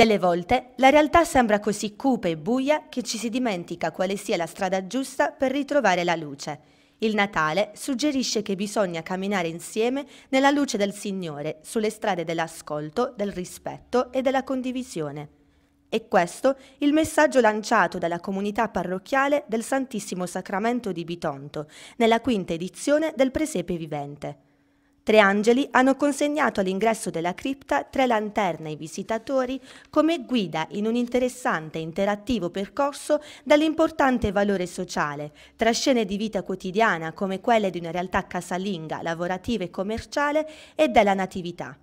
Delle volte la realtà sembra così cupa e buia che ci si dimentica quale sia la strada giusta per ritrovare la luce. Il Natale suggerisce che bisogna camminare insieme nella luce del Signore sulle strade dell'ascolto, del rispetto e della condivisione. E questo il messaggio lanciato dalla comunità parrocchiale del Santissimo Sacramento di Bitonto nella quinta edizione del Presepe Vivente. Tre angeli hanno consegnato all'ingresso della cripta tre lanterne ai visitatori come guida in un interessante e interattivo percorso dall'importante valore sociale, tra scene di vita quotidiana come quelle di una realtà casalinga, lavorativa e commerciale e della natività.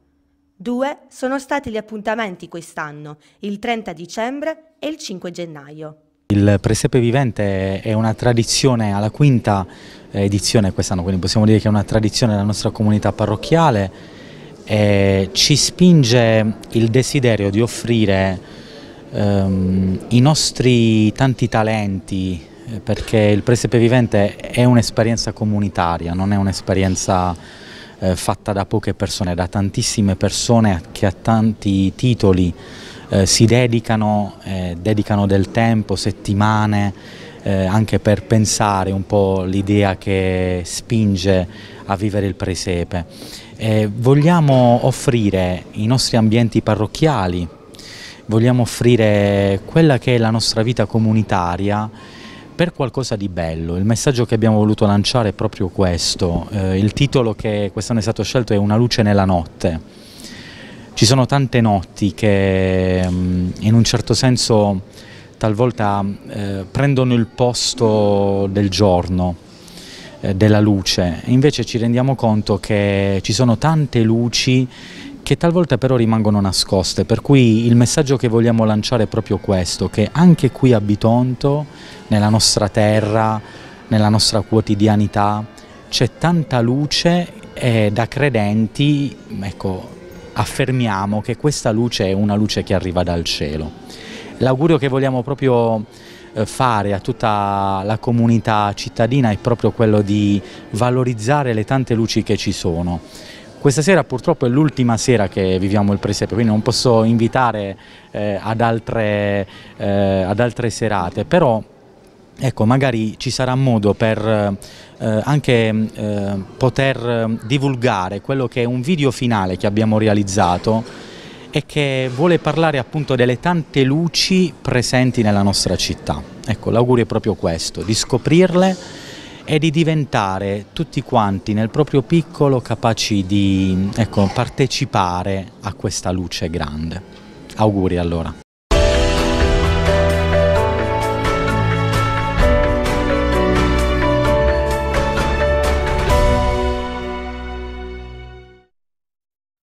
Due sono stati gli appuntamenti quest'anno, il 30 dicembre e il 5 gennaio. Il presepe vivente è una tradizione alla quinta eh, edizione quest'anno, quindi possiamo dire che è una tradizione della nostra comunità parrocchiale. E ci spinge il desiderio di offrire um, i nostri tanti talenti, eh, perché il presepe vivente è un'esperienza comunitaria, non è un'esperienza eh, fatta da poche persone, da tantissime persone che ha tanti titoli eh, si dedicano, eh, dedicano del tempo, settimane, eh, anche per pensare un po' l'idea che spinge a vivere il presepe. Eh, vogliamo offrire i nostri ambienti parrocchiali, vogliamo offrire quella che è la nostra vita comunitaria per qualcosa di bello. Il messaggio che abbiamo voluto lanciare è proprio questo. Eh, il titolo che quest'anno è stato scelto è Una luce nella notte. Ci sono tante notti che mm, in un certo senso talvolta eh, prendono il posto del giorno, eh, della luce, invece ci rendiamo conto che ci sono tante luci che talvolta però rimangono nascoste, per cui il messaggio che vogliamo lanciare è proprio questo, che anche qui a Bitonto, nella nostra terra, nella nostra quotidianità, c'è tanta luce e da credenti, ecco, affermiamo che questa luce è una luce che arriva dal cielo. L'augurio che vogliamo proprio eh, fare a tutta la comunità cittadina è proprio quello di valorizzare le tante luci che ci sono. Questa sera purtroppo è l'ultima sera che viviamo il presepe, quindi non posso invitare eh, ad, altre, eh, ad altre serate, però Ecco, magari ci sarà modo per eh, anche eh, poter divulgare quello che è un video finale che abbiamo realizzato e che vuole parlare appunto delle tante luci presenti nella nostra città. Ecco, l'augurio è proprio questo, di scoprirle e di diventare tutti quanti nel proprio piccolo capaci di ecco, partecipare a questa luce grande. Auguri allora.